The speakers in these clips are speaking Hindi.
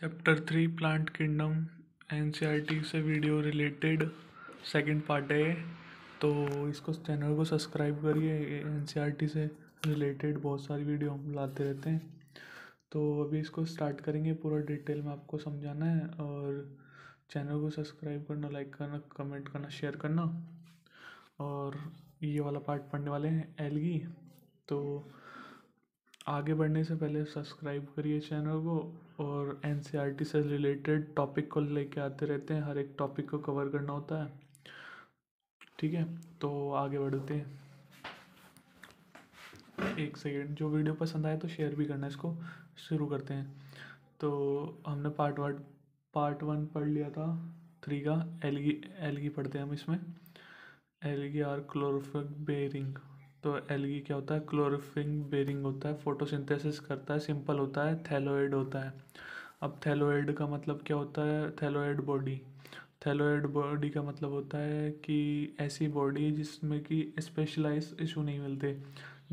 chapter three plant kingdom N से वीडियो रिलेटेड सेकंड पार्ट है तो इसको चैनल को सब्सक्राइब करिए एन e से रिलेटेड बहुत सारी वीडियो हम लाते रहते हैं तो अभी इसको स्टार्ट करेंगे पूरा डिटेल में आपको समझाना है और चैनल को सब्सक्राइब करना लाइक करना कमेंट करना शेयर करना और ये वाला पार्ट पढ़ने वाले हैं एलगी तो आगे बढ़ने से पहले सब्सक्राइब करिए चैनल को और एन e से रिलेटेड टॉपिक को लेके आते रहते हैं हर एक टॉपिक को कवर करना होता है ठीक है तो आगे बढ़ते हैं एक सेकेंड जो वीडियो पसंद आए तो शेयर भी करना इसको शुरू करते हैं तो हमने पार्ट वार्ट पार्ट वन पढ़ लिया था थ्री का एलगी एलगी पढ़ते हैं हम इसमें एलगी आर क्लोरोफिक बेरिंग तो एलगी क्या होता है क्लोरोफिन बेरिंग होता है फोटोसिंथेसिस करता है सिंपल होता है थैलोइड होता है अब थैलोइड का मतलब क्या होता है थैलोइड बॉडी थैलोइड बॉडी का मतलब होता है कि ऐसी बॉडी जिसमें कि स्पेशलाइज इशू नहीं मिलते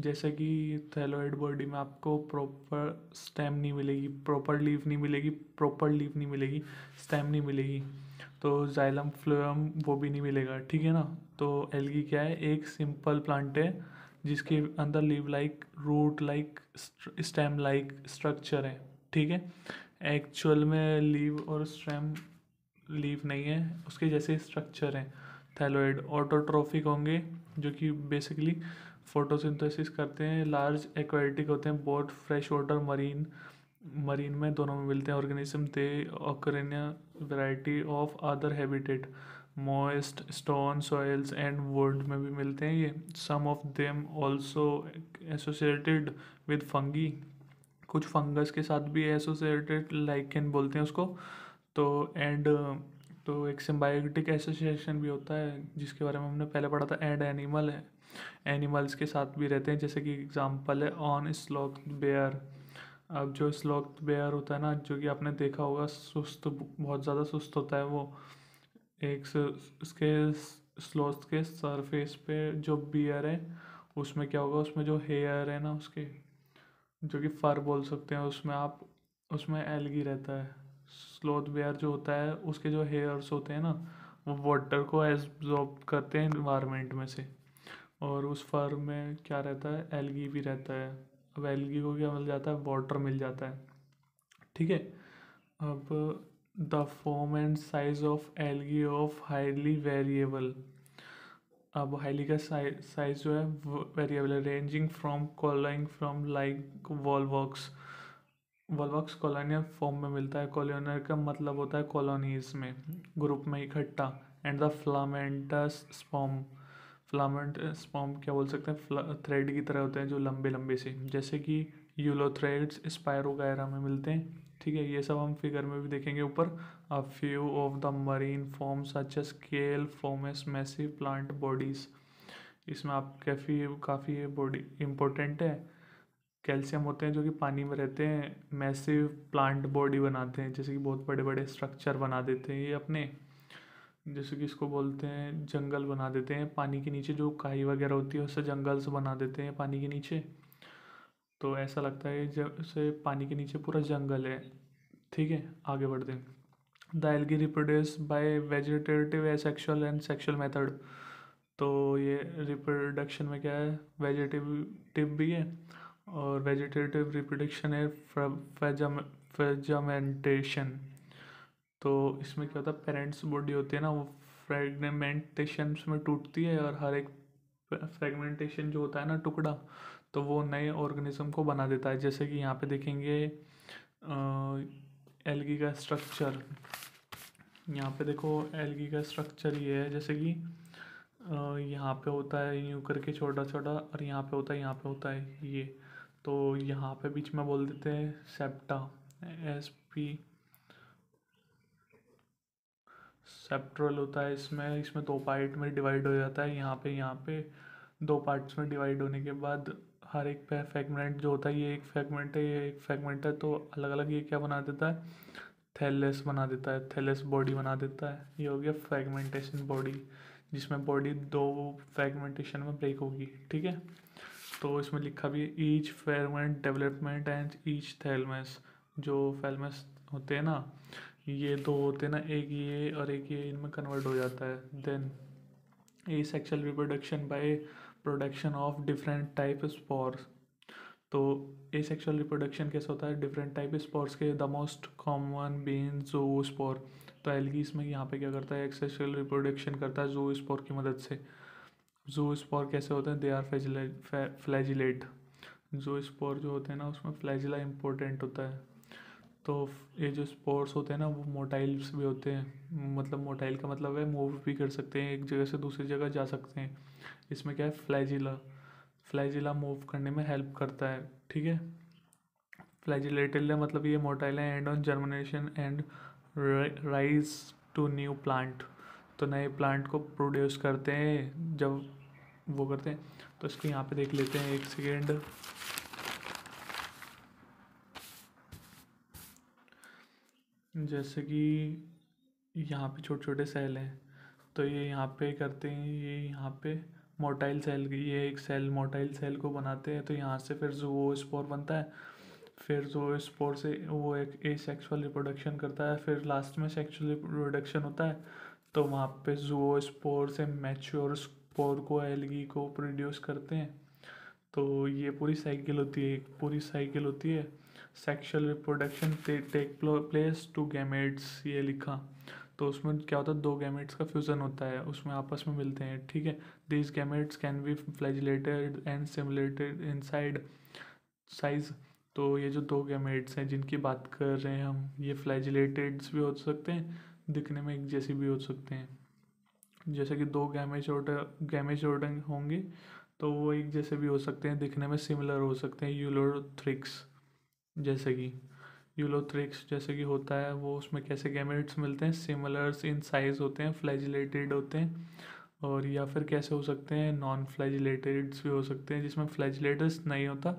जैसे कि थैलोइड बॉडी में आपको प्रॉपर स्टेम नहीं मिलेगी प्रॉपर लीव नहीं मिलेगी प्रॉपर लीव नहीं मिलेगी स्टेम नहीं मिलेगी तो जाइलम फ्लोएम वो भी नहीं मिलेगा ठीक है ना तो एलगी क्या है एक सिंपल प्लांट है जिसके अंदर leaf like root like stem like structure है ठीक है एक्चुअल में लीव और स्टेम लीव नहीं है उसके जैसे स्ट्रक्चर हैं थैलोइड ऑटोट्रॉफिक होंगे जो कि बेसिकली फोटोसिंथेसिस करते हैं लार्ज एक्वाटिक होते हैं बहुत फ्रेश वाटर मरीन मरीन में दोनों में मिलते हैं organism they occur variety of other habitat moist stone soils and wood में भी मिलते हैं ये some of them also associated with fungi कुछ फंगस के साथ भी एसोसिएटेड लाइकन बोलते हैं उसको तो एंड तो एक सिम्बायोटिक एसोसिएशन भी होता है जिसके बारे में हमने पहले पढ़ा था एंड एनिमल है एनिमल्स के साथ भी रहते हैं जैसे कि एग्जांपल है ऑन स्लॉक बेयर अब जो स्लॉक बेयर होता है ना जो कि आपने देखा होगा सुस्त बहुत ज़्यादा सुस्त होता है वो एक इसके स्लोथ के सरफेस पे जो बियर है उसमें क्या होगा उसमें जो हेयर है ना उसके जो कि फर बोल सकते हैं उसमें आप उसमें एलगी रहता है स्लोथ बियर जो होता है उसके जो हेयर्स होते हैं ना वो वाटर को एब्जॉर्ब करते हैं इन्वायरमेंट में से और उस फर में क्या रहता है एलगी भी रहता है अब एलगी को क्या मिल जाता है वाटर मिल जाता है ठीक है अब the form and size of algae of highly variable अब हाइली का साइज जो है वेरिएबल है रेंजिंग फ्रॉम कॉलोइंग from like volvox volvox colonial form में मिलता है कॉलोनियर का मतलब होता है कॉलोनीज में ग्रुप में इकट्ठा एंड द फ्लामेंटस स्पॉम फ्लामेंट स्पॉम क्या बोल सकते हैं थ्रेड की तरह होते हैं जो लंबे लंबे से जैसे कि यूलोथ्रेड्स स्पायरोगायरा में मिलते हैं ठीक है ये सब हम फिगर में भी देखेंगे ऊपर a few of the marine form such scale kelp forms massive plant bodies इसमें आप काफ़ी काफ़ी बॉडी इम्पोर्टेंट है कैल्शियम होते हैं जो कि पानी में रहते हैं मैसिव प्लांट बॉडी बनाते हैं जैसे कि बहुत बड़े बड़े स्ट्रक्चर बना देते हैं ये अपने जैसे कि इसको बोलते हैं जंगल बना देते हैं पानी के नीचे जो काई वगैरह होती है उससे जंगल्स बना देते हैं पानी के नीचे तो ऐसा लगता है जैसे पानी के नीचे पूरा जंगल है ठीक है आगे बढ़ते हैं the algae reproduce by vegetative sexual and sexual method तो ये रिप्रोडक्शन में क्या है वेजिटेटिव भी है और वेजिटेटिव रिप्रोडक्शन है फेजमेंटेशन तो इसमें क्या होता है पेरेंट्स बॉडी होती है ना वो फ्रेगमेंटेशन में टूटती है और हर एक फ्रेगमेंटेशन जो होता है ना टुकड़ा तो वो नए ऑर्गेनिज्म को बना देता है जैसे कि यहाँ पे देखेंगे एलगी का स्ट्रक्चर यहाँ पे देखो एलगी का स्ट्रक्चर ये है जैसे कि यहाँ पे होता है यूँ करके छोटा छोटा और यहाँ पे होता है यहाँ पे होता है ये तो यहाँ पे बीच में बोल देते हैं सेप्टा एस पी सेप्ट्रल होता है इसमें इसमें दो पार्ट में डिवाइड हो जाता है यहाँ पे यहाँ पे दो पार्ट्स में डिवाइड होने के बाद हर एक पे फ्रेगमेंट जो होता है ये एक फ्रेगमेंट है ये एक फ्रेगमेंट है तो अलग अलग ये क्या बना देता है थैलेस बना देता है थैलेस बॉडी बना देता है ये हो गया फ्रेगमेंटेशन बॉडी जिसमें बॉडी दो फ्रेगमेंटेशन में ब्रेक होगी ठीक है तो इसमें लिखा भी each fragment development and each thallus जो फैलमेस होते हैं ना ये दो होते हैं ना एक ये और एक ये इनमें कन्वर्ट हो जाता है then a sexual reproduction by production of different type spores तो ए सेक्शुअल रिप्रोडक्शन कैसे होता है डिफरेंट टाइप स्पोर्स के the most common being zoospore तो एलगी इसमें यहाँ पे क्या करता है सेक्शुअल रिप्रोडक्शन करता है जो स्पोर की मदद से जो स्पोर कैसे होते हैं they are flagellate zoospore जो होते हैं ना उसमें फ्लैजिला इंपॉर्टेंट होता है तो ये जो स्पोर्ट्स होते हैं ना वो मोटाइल्स भी होते हैं मतलब मोटाइल का मतलब है मूव भी कर सकते हैं एक जगह से दूसरी जगह जा सकते हैं इसमें क्या है फ्लैजिला फ्लैजिला मूव करने में हेल्प करता है ठीक है फ्लैजिलेटिल मतलब ये मोटाइल है and on germination and rise to new plant तो नए प्लांट को प्रोड्यूस करते हैं जब वो करते हैं तो इसको यहाँ पे देख लेते हैं एक सेकेंड जैसे कि यहाँ पे छोटे छोटे सेल हैं तो ये यहाँ पे करते हैं ये यहाँ पे मोटाइल सेल ये एक सेल मोटाइल सेल को बनाते हैं तो यहाँ से फिर वो स्पोर बनता है फिर जो स्पोर से वो एक ए सेक्सुअल रिप्रोडक्शन करता है फिर लास्ट में सेक्सुअल रिप्रोडक्शन होता है तो वहाँ पे जो स्पोर से मैच्योर स्पोर को एलगी को प्रोड्यूस करते हैं तो ये पूरी साइकिल होती है पूरी साइकिल होती है sexual reproduction take place two gametes ये लिखा तो उसमें क्या होता है दो गैमेट्स का फ्यूज़न होता है उसमें आपस में मिलते हैं ठीक है this gametes can be flagellated and simulated side size तो ये जो दो गैमेट्स हैं जिनकी बात कर रहे हैं हम ये फ्लैजिलेटेड्स भी हो सकते हैं दिखने में एक जैसे भी हो सकते हैं जैसे कि दो गैमेज ऑर्डर गैमेज ऑर्डर होंगे तो वो एक जैसे भी हो सकते हैं दिखने में सिमिलर हो सकते हैं यूलोथ्रिक्स जैसे कि यूलोथ्रिक्स जैसे कि होता है वो उसमें कैसे गैमेट्स मिलते हैं सिमिलर्स इन साइज़ होते हैं फ्लैजिलेटेड होते हैं और या फिर कैसे हो सकते हैं नॉन फ्लैजिलेटेड्स भी हो सकते हैं जिसमें फ्लैजिलेटस नहीं होता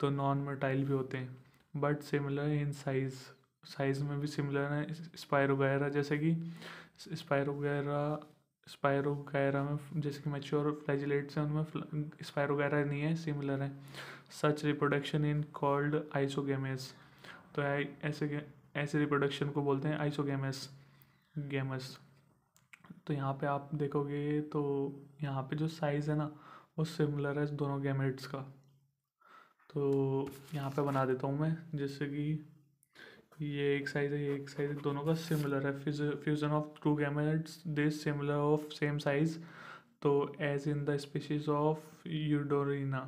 तो नॉन मोटाइल भी होते हैं but similar in size size में भी सिमिलर है स्पायरोगैरा जैसे कि स्पायरोगैरा स्पायरोगैरा में जैसे कि मेच्योर फ्लैजिलेट्स हैं उनमें स्पायरोगैरा नहीं है सिमिलर है सच रिप्रोडक्शन इन कॉल्ड आइसोगेमेज तो ऐसे ऐसे रिप्रोडक्शन को बोलते हैं आइसोगेमस गेमस तो यहाँ पे आप देखोगे तो यहाँ पे जो साइज़ है ना वो सिमिलर है दोनों गेमेट्स का तो यहाँ पे बना देता हूँ मैं जैसे कि ये एक साइज़ है ये एक साइज़ दोनों का सिमिलर है fusion of two gametes this similar of same size तो as in the species of eudorina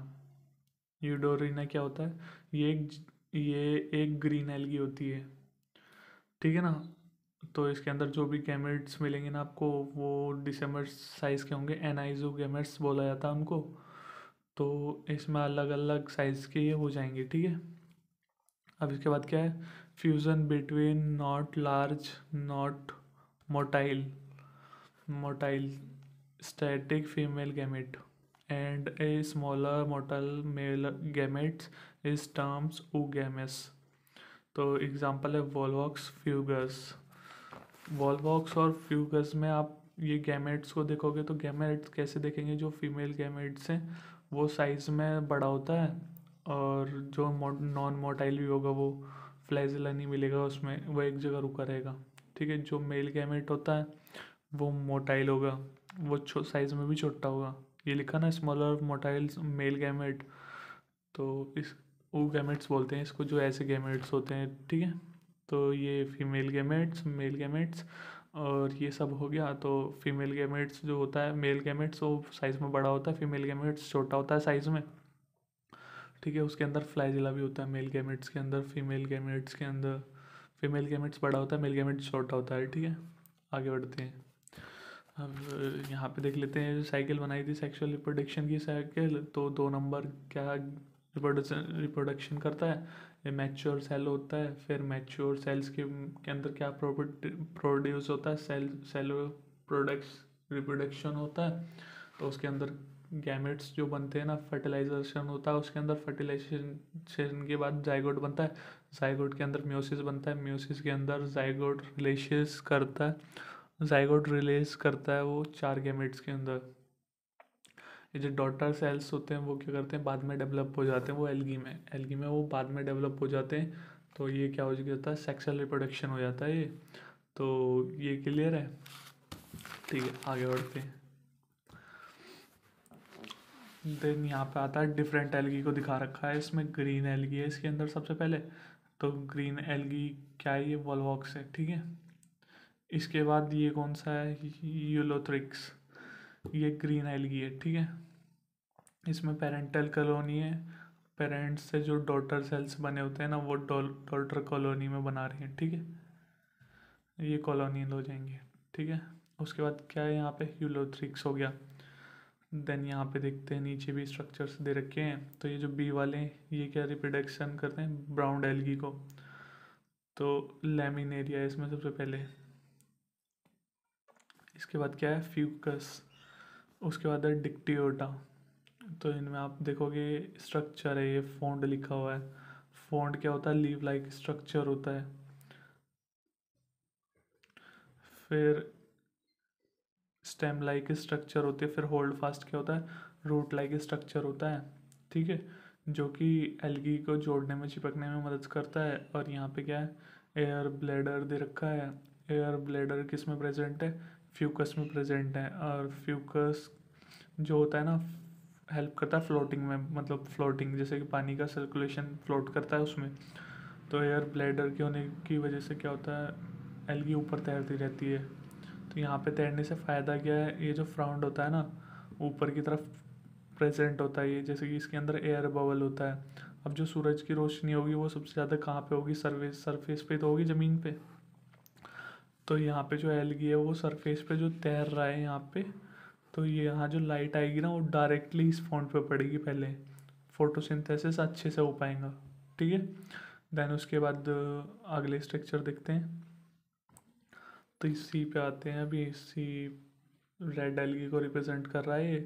eudorina क्या होता है ये एक ये एक ग्रीन एलगी होती है ठीक है ना तो इसके अंदर जो भी गैमेट्स मिलेंगे ना आपको वो डिसम्बर साइज़ के होंगे एनाइजो गैमेट्स बोला जाता है उनको तो इसमें अलग अलग साइज़ के ये हो जाएंगे ठीक है अब इसके बाद क्या है fusion between not large not motile motile static female gamete and a smaller male male gametes is termed oogames तो एग्ज़ाम्पल है वॉलवॉक्स फ्यूगस वॉलवॉक्स और फ्यूगस में आप ये गैमेट्स को देखोगे तो गैमेट्स कैसे देखेंगे जो फीमेल गैमेट्स हैं वो साइज़ में बड़ा होता है और जो नॉन मोटाइल भी होगा वो फ्लैजिला नहीं मिलेगा उसमें वो एक जगह रुका रहेगा ठीक है जो मेल गैमेट होता है वो मोटाइल होगा वो साइज़ में भी छोटा होगा ये लिखा ना स्मॉलर मोटाइल्स मेल गैमेट तो इस वो गैमेट्स बोलते हैं इसको जो ऐसे गैमेट्स होते हैं ठीक है तो ये फीमेल गैमेट्स मेल गैमेट्स और ये सब हो गया तो फीमेल गैमेट्स जो होता है मेल गैमेट्स वो साइज़ में बड़ा होता है फीमेल गैमेट्स छोटा होता है साइज़ में ठीक है उसके अंदर फ्लाइजिला भी होता है मेल गैमेट्स के अंदर फीमेल गैमेट्स के अंदर फीमेल गैमेट्स बड़ा होता है मेल गैमेट्स छोटा होता है ठीक है आगे बढ़ते हैं हम यहाँ पे देख लेते हैं जो साइकिल बनाई थी सेक्सुअल रिप्रोडक्शन की साइकिल तो दो नंबर क्या रिप्रोडक्शन रिप्रोडक्शन करता है ये मैच्योर सेल होता है फिर मैच्योर सेल्स के के अंदर क्या प्रोड्यूस होता है सेल सेल प्रोडक्ट्स रिप्रोडक्शन होता है तो उसके अंदर गैमेट्स जो बनते हैं ना फर्टिलाइजेशन होता है उसके अंदर फर्टिलाइजेशन के बाद जायगोट बनता है जायगोट के अंदर म्योसिस बनता है म्योसिस के अंदर जायगोट रिलेशियस करता है जाइगोट रिलीज करता है वो चार गेमिट्स के अंदर ये जो डॉटर सेल्स होते हैं वो क्या करते हैं बाद में डेवलप हो जाते हैं वो एलगी में एलगी में वो बाद में डेवलप हो जाते हैं तो ये क्या हो जाता है सेक्सुअल रिप्रोडक्शन हो जाता है ये तो ये क्लियर है ठीक है आगे बढ़ते हैं देन यहाँ पे आता है डिफरेंट एलगी को दिखा रखा है इसमें ग्रीन एलगी है इसके अंदर सबसे पहले तो ग्रीन एलगी क्या है ये वॉलवॉक्स है ठीक है इसके बाद ये कौन सा है यूलोथ्रिक्स ये ग्रीन एलगी है ठीक है इसमें पेरेंटल कॉलोनी है पेरेंट्स से जो डॉटर सेल्स बने होते हैं ना वो डॉटर कॉलोनी में बना रहे हैं ठीक है ये कॉलोनी हो जाएंगे ठीक है उसके बाद क्या है यहाँ पे यूलोथ्रिक्स हो गया देन यहाँ पे देखते हैं नीचे भी स्ट्रक्चर्स दे रखे हैं तो ये जो बी वाले हैं ये क्या रिप्रोडक्शन करते हैं ब्राउन एलगी को तो लेमिन एरिया इसमें सबसे पहले इसके बाद क्या है फ्यूकस उसके बाद है डिक्टियोटा तो इनमें आप देखोगे स्ट्रक्चर है ये फोंड लिखा हुआ है फोंड क्या होता है लीव लाइक स्ट्रक्चर होता है फिर स्टेम लाइक स्ट्रक्चर होते हैं फिर होल्ड फास्ट क्या होता है रूट लाइक स्ट्रक्चर होता है ठीक है जो कि एलगी को जोड़ने में चिपकने में मदद करता है और यहाँ पे क्या है एयर ब्लेडर दे रखा है एयर ब्लेडर किस में प्रेजेंट है फ्यूकस में प्रेजेंट है और फ्यूकस जो होता है ना हेल्प करता है फ्लोटिंग में मतलब फ्लोटिंग जैसे कि पानी का सर्कुलेशन फ्लोट करता है उसमें तो एयर ब्लैडर के होने की वजह से क्या होता है एलगी ऊपर तैरती रहती है तो यहाँ पे तैरने से फ़ायदा क्या है ये जो फ्राउंड होता है ना ऊपर की तरफ प्रेजेंट होता है ये जैसे कि इसके अंदर एयर बबल होता है अब जो सूरज की रोशनी होगी वो सबसे ज़्यादा कहाँ पे होगी सर्विस सरफेस पे तो होगी ज़मीन पे तो यहाँ पे जो एलगी है वो सरफेस पे जो तैर रहा है यहाँ पे तो ये यहाँ जो लाइट आएगी ना वो डायरेक्टली इस फॉन्ट पे पड़ेगी पहले फोटोसिंथेसिस अच्छे से हो पाएगा ठीक है देन उसके बाद अगले स्ट्रक्चर देखते हैं तो इसी पे आते हैं अभी इसी रेड एलगी को रिप्रेजेंट कर रहा है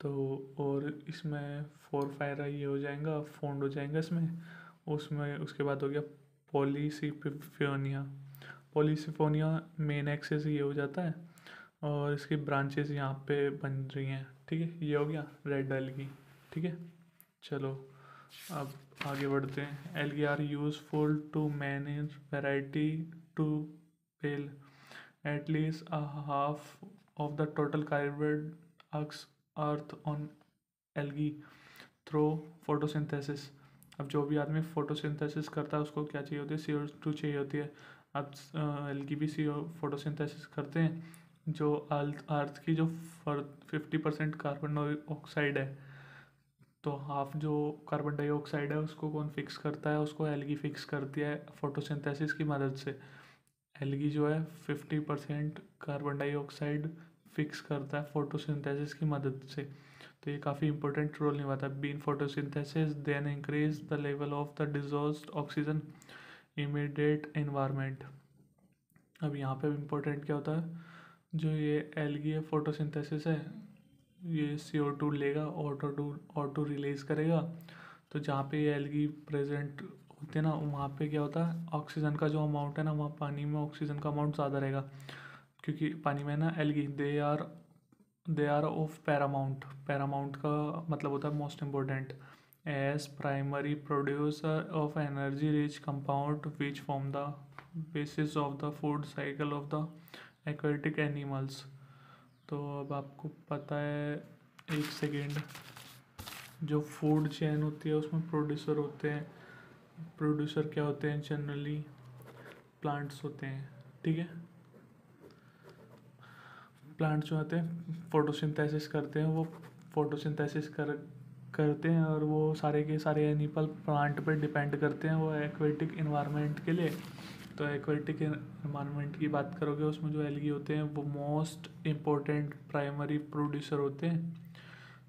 तो और इसमें फोर फायर ये हो जाएगा फोन्ड हो जाएगा इसमें उसमें उसके बाद हो गया polysiphonia polysiphonia main axes ये हो जाता है और इसकी ब्रांचेस यहाँ पे बन रही हैं ठीक है ये हो गया रेड एल की ठीक है चलो अब आगे बढ़ते हैं एल are useful to manage variety to पेल at least a half of the total carbon अक्स earth on algae through photosynthesis अब जो भी आदमी फोटोसिंथेसिस करता है उसको क्या चाहिए होती है सी टू चाहिए होती है आप एल की बी सी फोटोसिंथेसिस करते हैं जो अर्थ की जो फिफ्टी परसेंट कार्बन ऑक्साइड है तो हाफ जो कार्बन डाइऑक्साइड है उसको कौन फिक्स करता है उसको एलगी फिक्स करती है फोटोसिंथेसिस की मदद से एलगी जो है fifty percent carbon dioxide fix करता है फोटोसिंथेसिस की मदद से तो ये काफ़ी इंपॉर्टेंट रोल निभाता है being photosynthesis then increase the level of the dissolve oxygen immediate environment अब यहाँ पे इम्पोर्टेंट क्या होता है जो ये एलगी फोटोसिंथेसिस है ये सी ओ टू लेगा ऑटो टू ऑटो रिलीज़ करेगा तो जहाँ पे ये एलगी प्रेजेंट होते हैं ना वहाँ पे क्या होता है ऑक्सीजन का जो अमाउंट है ना वहाँ पानी में ऑक्सीजन का अमाउंट ज़्यादा रहेगा क्योंकि पानी में ना algae they are they are of paramount paramount का मतलब होता है most important as primary producer of energy rich compound which form the basis of the food cycle of the aquatic animals तो अब आपको पता है एक सेकेंड जो फूड चैन होती है उसमें प्रोड्यूसर होते हैं प्रोड्यूसर क्या होते हैं जनरली प्लांट्स होते हैं ठीक है प्लांट्स जो होते हैं फोटोसिंथेसिस करते हैं वो फोटोसिंथेसिस कर करते हैं और वो सारे के सारे एनिमल प्लांट पर डिपेंड करते हैं वो एक्वेटिक इन्वायरमेंट के लिए तो एक्वेटिक इन्वायरमेंट की बात करोगे उसमें जो एलगी होते हैं वो मोस्ट इम्पोर्टेंट प्राइमरी प्रोड्यूसर होते हैं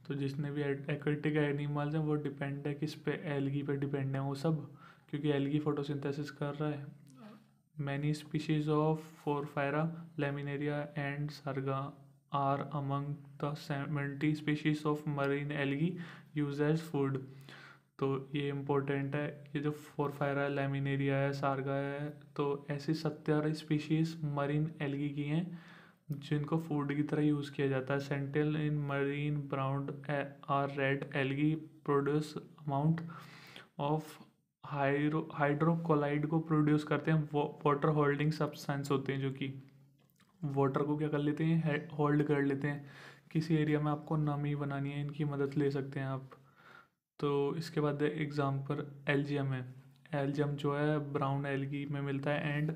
तो जितने भी एक्वेटिक एनिमल्स हैं वो डिपेंड है किस पे एलगी पर डिपेंड है वो सब क्योंकि एलगी फोटोसिंथेसिस कर रहा है many species of porphyra laminaria and sargassum are among the seventy species of marine algae used as food तो ये इम्पोर्टेंट है ये जो फोरफायरा लेमिनेरिया है सारगा है तो ऐसी सत्तर स्पीशीज मरीन एलगी की हैं जिनको फूड की तरह यूज़ किया जाता है central in marine brown or red algae produce amount of hydro hydrocolloid को प्रोड्यूस करते हैं वाटर होल्डिंग सब्सटेंस होते हैं जो कि वाटर को क्या कर लेते हैं होल्ड कर लेते हैं किसी एरिया में आपको नमी बनानी है इनकी मदद ले सकते हैं आप तो इसके बाद एग्ज़ाम्पल एल्जियम है एल्जियम जो है ब्राउन एलगी में मिलता है एंड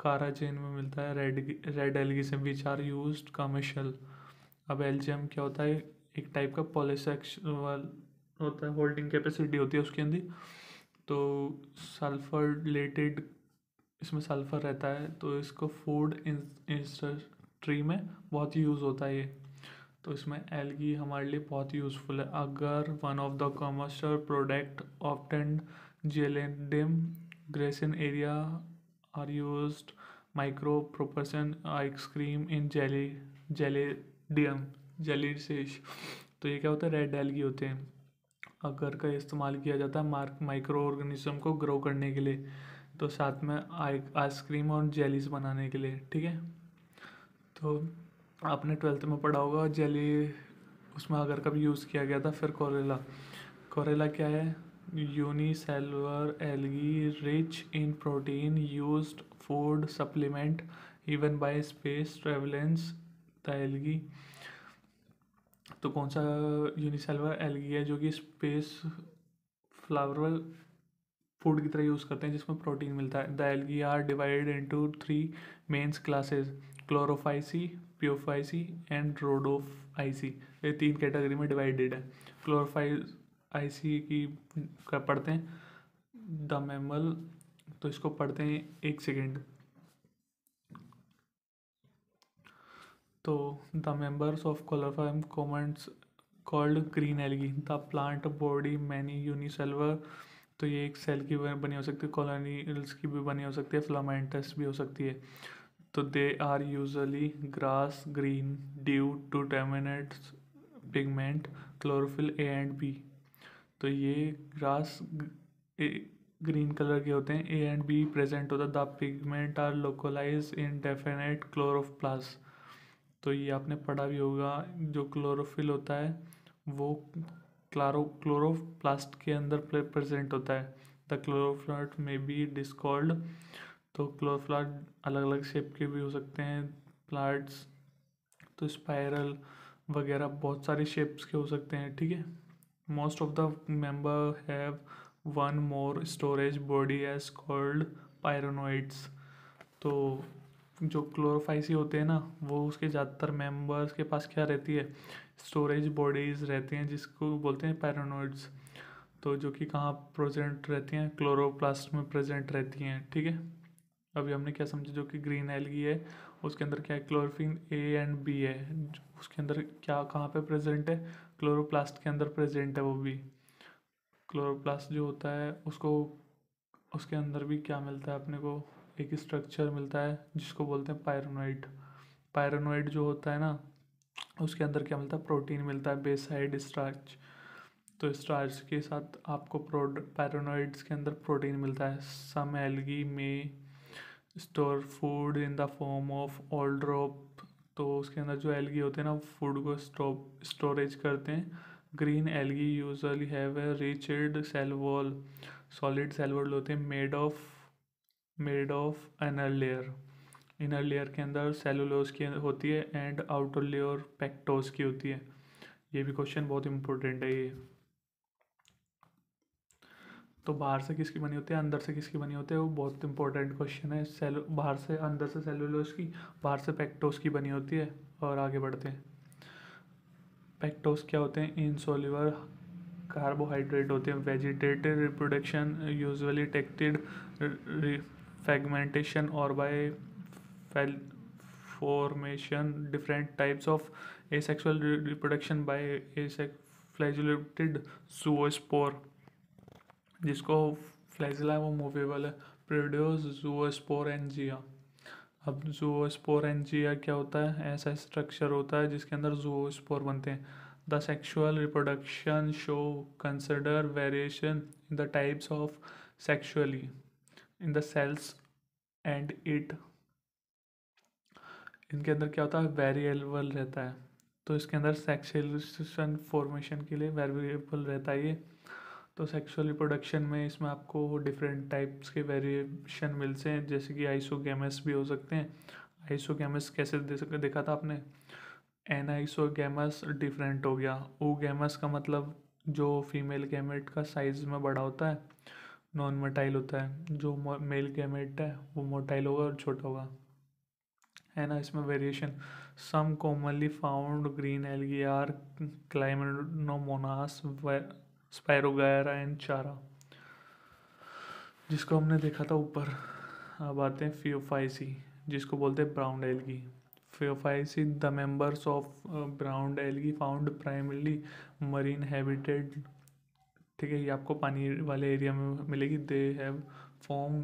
कारा चेन में मिलता है रेड रेड एलगी से विच आर यूज कमर्शल अब एल्जियम क्या होता है एक टाइप का पॉलिसेक्स होता है होल्डिंग कैपेसिटी होती है उसके अंदर तो सल्फर रिलेटेड इसमें सल्फ़र रहता है तो इसको फूड इंडस्ट्री में बहुत यूज़ होता है ये तो इसमें एलगी हमारे लिए बहुत यूज़फुल है अगर one of the commercial product obtained gelidium gracilaria are use micro प्रोपर्सन आइसक्रीम इन जेली जेलेडियम जेलीसेश तो ये क्या होता है रेड एलगी होते हैं अगर का इस्तेमाल किया जाता है मार्क माइक्रो ऑर्गेनिज्म को ग्रो करने के लिए तो साथ में आइसक्रीम और जेलीज बनाने के लिए ठीक है तो आपने ट्वेल्थ में पढ़ा होगा जेली उसमें अगर कभी यूज़ किया गया था फिर कोरेला कोरेला क्या है unicellular algae rich in protein use food supplement even by space travellers the algae तो कौन सा यूनिसेलुलर एलगी है जो कि स्पेस फ्लावरल फूड की तरह यूज़ करते हैं जिसमें प्रोटीन मिलता है the algae are divided into three mains classes Chlorophyceae Phaeophyceae and Rhodophyceae ये तीन कैटेगरी में डिवाइडेड है क्लोरोफाइस आईसी की पढ़ते हैं द मेमल तो इसको पढ़ते हैं एक सेकेंड तो the members of Chlorophyceae comments called green algae the plant body many unicellular तो ये एक सेल की बनी हो सकती है कॉलोनील्स की भी बनी हो सकती है फ्लामेंटस भी हो सकती है तो they are usually grass green due to terminate pigment chlorophyll a and b तो ये ग्रास ग्रीन कलर के होते हैं ए एंड बी प्रेजेंट होता है the pigment are localise in definite chloroplast तो ये आपने पढ़ा भी होगा जो क्लोरोफिल होता है वो क्लारो क्लोरोप्लास्ट के अंदर प्रेजेंट होता है द क्लोरोफ्लाट में बी डिस्कॉल्ड तो क्लोरोफ्लाट अलग अलग शेप के भी हो सकते हैं प्लाट्स तो स्पायरल वगैरह बहुत सारे शेप्स के हो सकते हैं ठीक है most of the member have one more storage body as called pyrenoids तो जो क्लोरोफाइसी होते हैं ना वो उसके ज़्यादातर मेंबर्स के पास क्या रहती है स्टोरेज बॉडीज़ रहती हैं जिसको बोलते हैं पैरानोइड्स तो जो कि कहाँ प्रेजेंट रहती हैं क्लोरोप्लास्ट में प्रेजेंट रहती हैं ठीक है अभी हमने क्या समझा जो कि ग्रीन एलगी है उसके अंदर क्या है क्लोरोफिन ए एंड बी है उसके अंदर क्या कहाँ पे प्रेजेंट है क्लोरोप्लास्ट के अंदर प्रेजेंट है वो भी क्लोरोप्लास्ट जो होता है उसको उसके अंदर भी क्या मिलता है अपने को एक स्ट्रक्चर मिलता है जिसको बोलते हैं पायरनोइड पायरनोइड जो होता है ना उसके अंदर क्या मिलता है प्रोटीन मिलता है बेसाइड स्टार्च तो स्टार्च के साथ आपको प्रोड पैरानोइड्स के अंदर प्रोटीन मिलता है सम एलगी में store food in the form of oil drop तो उसके अंदर जो एलगी होते हैं ना फूड को स्टोरेज करते हैं green algae usually have a rigid cell wall solid cell wall होते हैं made of made of inner layer inner layer के अंदर सेलुलोज की होती है एंड आउटर लेयर पैक्टोज की होती है ये भी क्वेश्चन बहुत इंपॉर्टेंट है ये तो बाहर से किसकी बनी होती है अंदर से किसकी बनी होती है वो बहुत इंपॉर्टेंट क्वेश्चन है सेल बाहर से अंदर से सेलुलोज की बाहर से पैक्टोज की बनी होती है और आगे बढ़ते हैं पैक्टोज क्या होते हैं इनसोलिवर कार्बोहाइड्रेट होते हैं vegetative reproduction usually detected fragmentation और by formation different types of a sexual reproduction by a flagellated zoospore जिसको फ्लैजिला वो मूवेबल है प्रोड्यूस जूस्पोर एंड जिया अब जूस्पोर एनजिया जिया क्या होता है ऐसा स्ट्रक्चर होता है जिसके अंदर स्पोर बनते हैं the sexual reproduction show consider variation in the types of sexually in the cells and it इनके अंदर क्या होता है वेरिएबल रहता है तो इसके अंदर सेक्सुअल फॉर्मेशन के लिए वेरिएबल रहता है ये तो सेक्सुअल रिप्रोडक्शन में इसमें आपको डिफरेंट टाइप्स के वेरिएशन मिलते हैं जैसे कि आइसोगेमस भी हो सकते हैं आइसोगेमस कैसे देखा था आपने एन आइसोगेमस डिफरेंट हो गया ओ गैमस का मतलब जो फीमेल गैमेट का साइज़ में बड़ा होता है नॉन मोटाइल होता है जो मेल गैमेट है वो मोटाइल होगा और छोटा होगा है ना इसमें variation some commonly found green algae are Chlamydomonas Spirogyra and Chara जिसको हमने देखा था ऊपर अब आते हैं फियोफाइसी जिसको बोलते हैं brown algae Phaeophyceae the members of brown algae found primarily marine habitat ठीक है ये आपको पानी वाले एरिया में मिलेगी दे हैव फॉर्म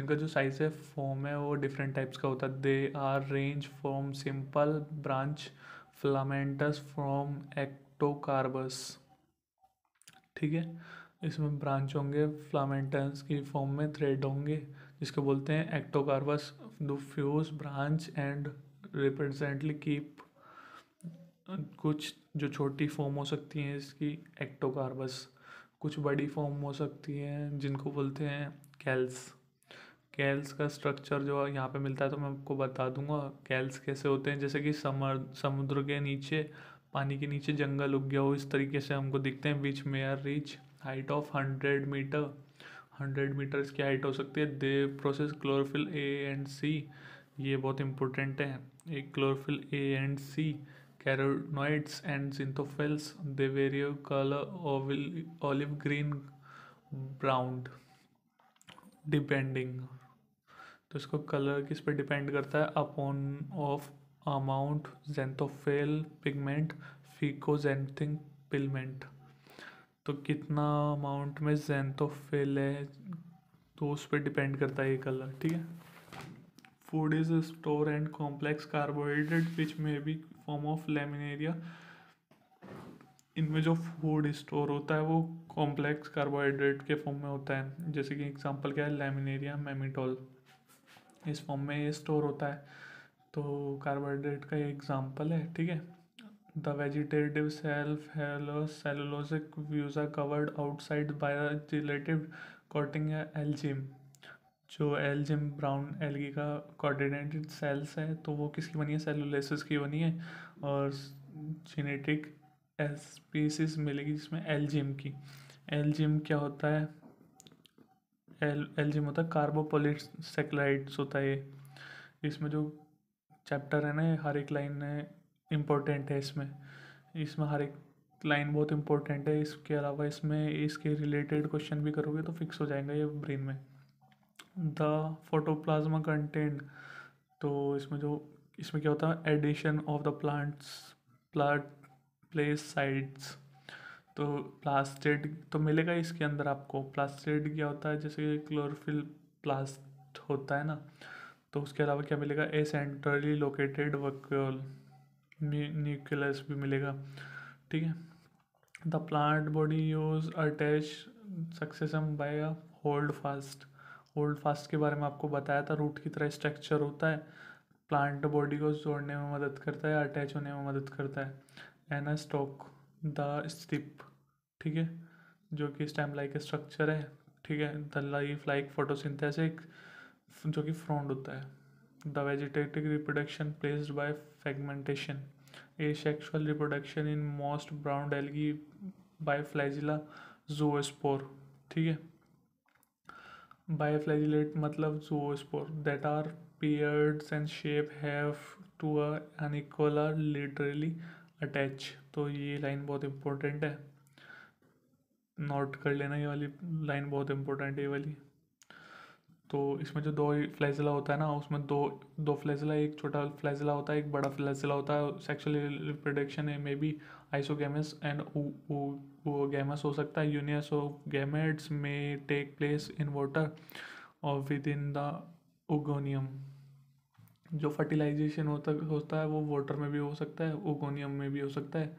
इनका जो साइज़ है फॉर्म है वो डिफरेंट टाइप्स का होता है they are range from simple branch filamentous from Ectocarpus ठीक है इसमें ब्रांच होंगे फ्लामेंटस की फॉर्म में थ्रेड होंगे जिसको बोलते हैं Ectocarpus to fuse branch and representedly kelp कुछ जो छोटी फॉर्म हो सकती हैं इसकी एक्टोकार्बस कुछ बड़ी फॉर्म हो सकती हैं जिनको बोलते हैं कैल्स कैल्स का स्ट्रक्चर जो यहाँ पे मिलता है तो मैं आपको बता दूंगा कैल्स कैसे होते हैं जैसे कि समर समुद्र के नीचे पानी के नीचे जंगल उग गया हो इस तरीके से हमको दिखते हैं which may reach height of hundred metre hundred metre इसकी हाइट हो सकती है they possess chlorophyll a and c ये बहुत इंपॉर्टेंट है एक chlorophyll a and c carotenoids and xanthophylls they vary colour olive green brown depending तो इसको कलर किस पर डिपेंड करता है upon of amount xanthophyll pigment fucoxanthin pigment तो कितना अमाउंट में जेंथोफेल है तो उस पर डिपेंड करता है ये कलर ठीक है food is store and complex carbohydrate which में भी फॉर्म ऑफ लेमिनेरिया इनमें जो फूड स्टोर होता है वो कॉम्प्लेक्स कार्बोहाइड्रेट के फॉर्म में होता है जैसे कि एग्जांपल क्या है लेमिनेरिया मेमिटोल इस फॉर्म में ये स्टोर होता है तो कार्बोहाइड्रेट का एक एग्जाम्पल है ठीक है द वेजिटेटिव सेल्फ सेलुलोसिक व्यूजा covered outside by gelatinous coating algin जो एल्जिम ब्राउन एलगी का कोऑर्डिनेटेड सेल्स है तो वो किसकी बनी है सेलोलेस की बनी है और जेनेटिक स्पीसीज मिलेगी जिसमें एल्जिम की एल्जिम क्या होता है एल में होता है कार्बोपोलिट सेक्लाइड्स होता है इसमें जो चैप्टर है ना हर एक लाइन इम्पोर्टेंट है इसमें इसमें हर एक लाइन बहुत इंपॉर्टेंट है इसके अलावा इसमें इसके रिलेटेड क्वेश्चन भी करोगे तो फिक्स हो जाएंगे ये ब्रेन में द फोटोप्लाज्मा कंटेंट तो इसमें जो इसमें क्या होता है addition of the plants plant plastids तो प्लास्टिड तो मिलेगा इसके अंदर आपको प्लास्टिड क्या होता है जैसे क्लोरोफिल प्लास्ट होता है ना तो उसके अलावा क्या मिलेगा a centrally located vacuole nucleus भी मिलेगा ठीक है the plant body use attach सक्सेसम by holdfast holdfast के बारे में आपको बताया था रूट की तरह स्ट्रक्चर होता है प्लांट बॉडी को जोड़ने में मदद करता है अटैच होने में मदद करता है स्टॉक द स्टिप ठीक है जो कि स्टेम लाइक स्ट्रक्चर है ठीक है द लाइफ लाइक फोटोसिंथेसिक जो कि फ्रॉन्ड होता है the vegetative reproduction placed by fragmentation a sexual reproduction in most brown algae by flagella zoospore ठीक है बायोफ्लैजिलेट मतलब zoospore that are pears and shape have two unequal laterally attach तो ये लाइन बहुत इम्पोर्टेंट है नोट कर लेना ये वाली लाइन बहुत इम्पोर्टेंट है ये वाली तो इसमें जो दो फ्लैजला होता है ना उसमें दो दो फ्लैजिला एक छोटा फ्लैजला होता है एक बड़ा फ्लैजिला होता है सेक्सुअल रिप्रोडक्शन है may be isogamous anisogamous हो सकता है यूनियस ऑफ गैमेट्स में टेक प्लेस इन वाटर और विद इन द ओगोनियम जो फर्टिलाइजेशन होता होता है वो वाटर में भी हो सकता है ओगोनियम में भी हो सकता है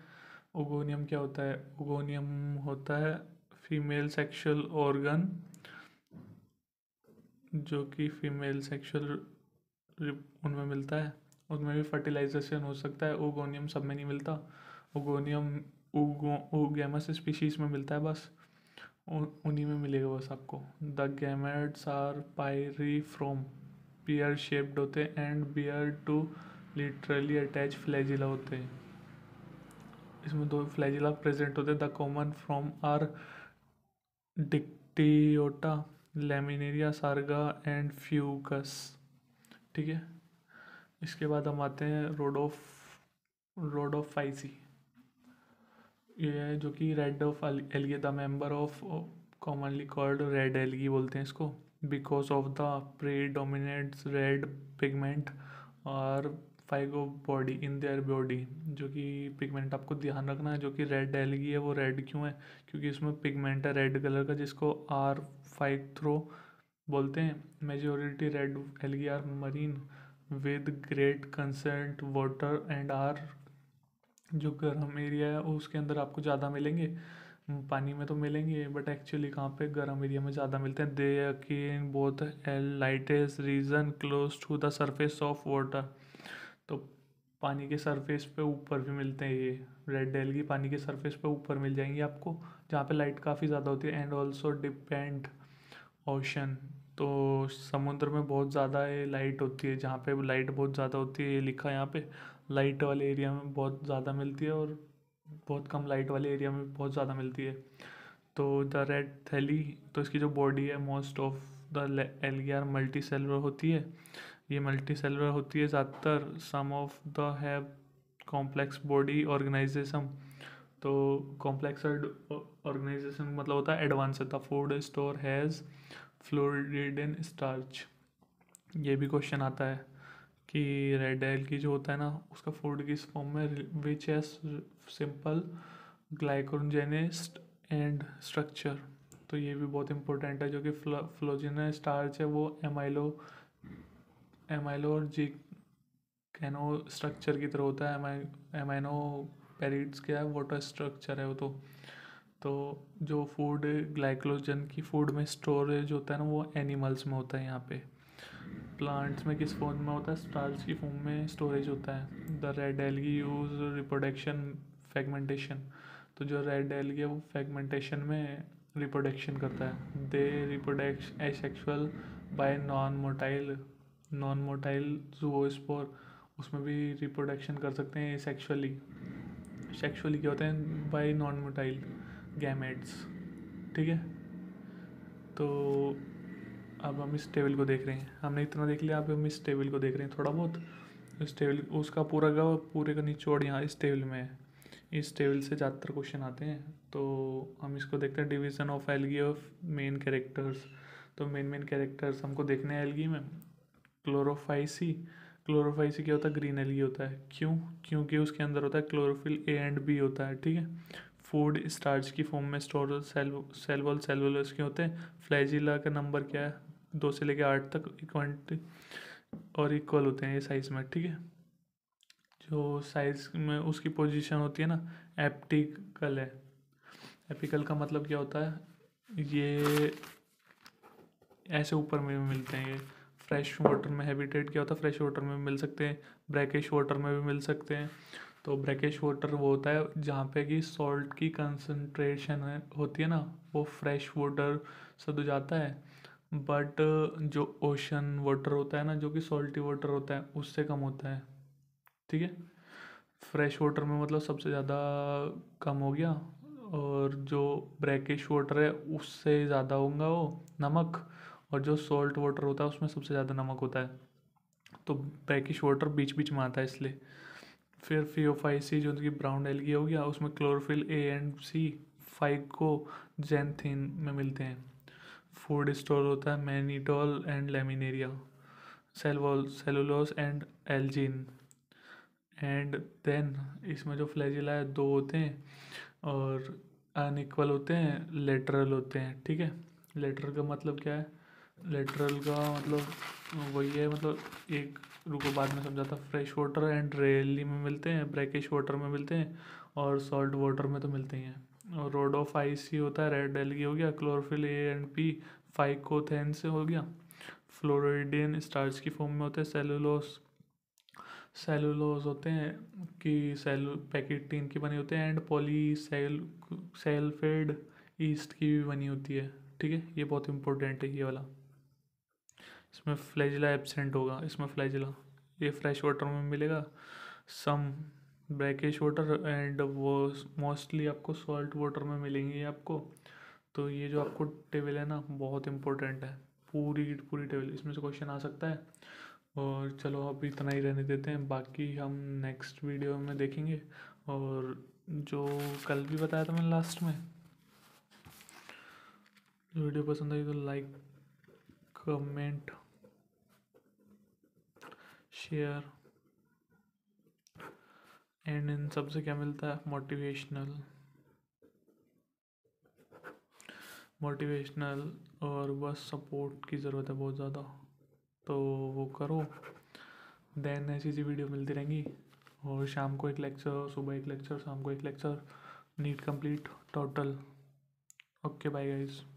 ओगोनियम क्या होता है ओगोनियम होता है फीमेल सेक्सुअल ऑर्गन जो कि फीमेल सेक्सुअल उनमें मिलता है उनमें भी फर्टिलाइजेशन हो सकता है ओगोनियम सब में नहीं मिलता ओगोनियम ओगो ओगेमस स्पीशीज़ में मिलता है बस उन्हीं में मिलेगा बस आपको the gametes are pyriform pear shaped होते हैं and bear two laterally attach flagella होते हैं इसमें दो फ्लैजिला प्रेजेंट होते हैं the common from are Dictyota Laminaria Sargassum and Fucus ठीक है इसके बाद हम आते हैं रोडोफ रोडोफाइसी ये है जो कि red of algae the member of commonly called red algae बोलते हैं इसको because of the predominant red pigment और फाइगो बॉडी इन देयर बॉडी जो कि पिगमेंट आपको ध्यान रखना है जो कि रेड एलगी है वो रेड क्यों है क्योंकि इसमें पिगमेंट है रेड कलर का जिसको आर फाइव थ्रो बोलते हैं majority red algae are marine with great consent water and are जो गर्म एरिया है उसके अंदर आपको ज़्यादा मिलेंगे पानी में तो मिलेंगे बट एक्चुअली कहाँ पे गर्म एरिया में ज़्यादा मिलते हैं they occur both lightest region close to the surface of water तो पानी के सरफेस पे ऊपर भी मिलते हैं ये रेड एलगी पानी के सरफेस पे ऊपर मिल जाएंगी आपको जहाँ पे लाइट काफ़ी ज़्यादा होती है एंड ऑल्सो डिपेंड ओशन तो समुद्र में बहुत ज़्यादा ये लाइट होती है जहाँ पे लाइट बहुत ज़्यादा होती है ये लिखा है यहाँ पे लाइट वाले एरिया में बहुत ज़्यादा मिलती है और बहुत कम लाइट वाले एरिया में बहुत ज़्यादा मिलती है तो द रेड थैली तो इसकी जो बॉडी है most of the are multicellular होती है ये मल्टी सेलर होती है ज़्यादातर some of the have complex body organisation तो कॉम्प्लेक्स ऑर्गेनाइजेशन मतलब होता है advance the food store has floridean starch ये भी क्वेश्चन आता है कि रेड एल की जो होता है ना उसका फूड किस फॉर्म में which is simple glycogen and structure तो ये भी बहुत इंपॉर्टेंट है जो कि फ्लो स्टार्च है वो एमाइलो एमाइलो और जी कैनो स्ट्रक्चर की तरह होता है एमाइ एमाइनो पेरिट्स क्या है वाटर स्ट्रक्चर है वो तो तो जो फूड ग्लाइक्लोजन की फूड में स्टोरेज होता है ना वो एनिमल्स में होता है यहाँ पे प्लांट्स में किस फॉर्म में होता है स्टार्स की फॉर्म में स्टोरेज होता है the red algae use reproduction fragmentation तो जो रेड एलगी है वो फैगमेंटेशन में रिप्रोडक्शन करता है they reproduce asexual by non motile non motile zoospore उसमें भी रिप्रोडक्शन कर सकते हैं सेक्शुअली सेक्शुअली क्या होते हैं बाय नॉन मोटाइल गैमेट्स ठीक है तो अब हम इस टेबल को देख रहे हैं हमने इतना देख लिया अब हम इस टेबल को देख रहे हैं थोड़ा बहुत इस टेबल उसका पूरा का पूरे का निचोड़ यहाँ इस टेबल में है इस टेबल से ज़्यादातर क्वेश्चन आते हैं तो हम इसको देखते हैं division of algae of main characters तो मेन मेन कैरेक्टर्स हमको देखने हैं एलगी में क्लोरोफाइसी क्लोरोफाइसी क्या होता है ग्रीन एलगी होता है क्यों क्योंकि उसके अंदर होता है क्लोरोफिल ए एंड बी होता है ठीक है फूड स्टार्च की फॉर्म में स्टोर सेल सेलवल वॉल उसके होते हैं फ्लैजिला का नंबर क्या है दो से लेकर आठ तक इक्वेंट और इक्वल होते हैं ये साइज़ में ठीक है जो साइज़ में उसकी पोजीशन होती है ना एप्टिकल है एपिकल का मतलब क्या होता है ये ऐसे ऊपर में भी मिलते हैं ये फ्रेश वाटर में हैबिटेट क्या होता है फ्रेश वाटर में मिल सकते हैं ब्रैकेश वाटर में भी मिल सकते हैं तो ब्रैकेश वाटर वो होता है जहाँ पे कि सॉल्ट की कंसनट्रेशन होती है ना वो फ्रेश वाटर सद जाता है बट uh, जो ओशन वाटर होता है ना जो कि सॉल्टी वाटर होता है उससे कम होता है ठीक है फ्रेश वाटर में मतलब सबसे ज़्यादा कम हो गया और जो ब्रैकिश वाटर है उससे ज़्यादा होगा वो नमक और जो सॉल्ट वाटर होता है उसमें सबसे ज़्यादा नमक होता है तो ब्रैकिश वाटर बीच बीच में आता है इसलिए फिर फीओफाइसी जो उनकी ब्राउन एलगी हो गया उसमें chlorophyll a and c fucoxanthin में मिलते हैं फूड स्टोर होता है mannitol and laminarin cell wall cellulose and algin and then इसमें जो फ्लैजिला है दो होते हैं और अनइक्वल होते हैं लेटरल होते हैं ठीक है लेटरल का मतलब क्या है लेटरल का मतलब वही है मतलब एक रुको बाद में समझाता फ्रेश वाटर एंड रेली में मिलते हैं ब्रैकिश वाटर में मिलते हैं और सॉल्ट वाटर में तो मिलते ही हैं सी होता है रेड एलगी हो गया chlorophyll a and p phycoerythrin से हो गया फ्लोरिडियन स्टार्च की फॉर्म में होते हैं सेलुलोस सेलुलोज होते हैं कि सेल पैकेट टीन की बनी होते हैं and poly cell sulphated east की भी बनी होती है ठीक है ये बहुत इंपॉर्टेंट है ये वाला इसमें फ्लैजिला एबसेंट होगा इसमें फ्लैजिला ये फ्रेश वाटर में मिलेगा सम ब्रैकेश वाटर एंड वो मोस्टली आपको सॉल्ट वाटर में मिलेंगी आपको तो ये जो आपको टेबल है ना बहुत इंपॉर्टेंट है पूरी की पूरी टेबल इसमें से क्वेश्चन आ सकता है और चलो अब इतना ही रहने देते हैं बाकी हम नेक्स्ट वीडियो में देखेंगे और जो कल भी बताया था मैंने लास्ट में वीडियो पसंद आई तो लाइक कमेंट शेयर एंड इन सबसे क्या मिलता है मोटिवेशनल मोटिवेशनल और बस सपोर्ट की ज़रूरत है बहुत ज़्यादा तो वो करो देन ऐसी ऐसी वीडियो मिलती रहेंगी और शाम को एक लेक्चर सुबह एक लेक्चर शाम को एक lecture NEET complete total okay bye guys